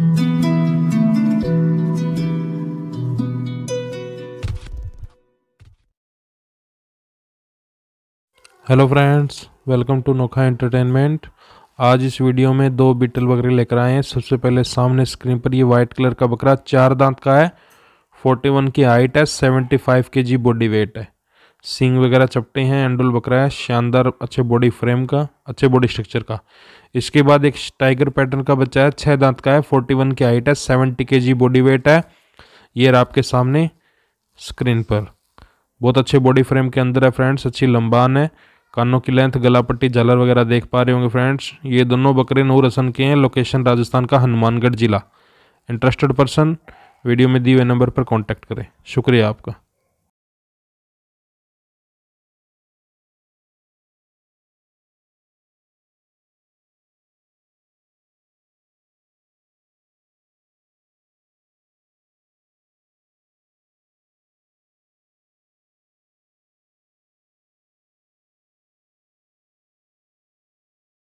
hello friends welcome to Nokha entertainment आज इस video में दो बीटल बकरे लेकर आए हैं सबसे पहले सामने स्क्रीन पर ये वाइट कलर का बकरा चार दांत का है 41 की हाइट है 75 जी बॉडी वेट है सिंग वगैरह चपटे हैं एंडुल बकरा है शानदार अच्छे बॉडी फ्रेम का अच्छे बॉडी स्ट्रक्चर का इसके बाद एक टाइगर पैटर्न का बच्चा है छः दांत का है फोर्टी वन की हाइट है seventy K G body weight है ये रहा आपके सामने स्क्रीन पर बहुत अच्छे बॉडी फ्रेम के अंदर है फ्रेंड्स अच्छी लंबान है कानों की लेंथ गलापट्टी झालर वगैरह देख पा रहे होंगे फ्रेंड्स ये दोनों बकरे नूर हसन के हैं लोकेशन राजस्थान का हनुमानगढ़ जिला इंटरेस्टेड पर्सन वीडियो में दिए हुए नंबर पर कॉन्टैक्ट करें शुक्रिया आपका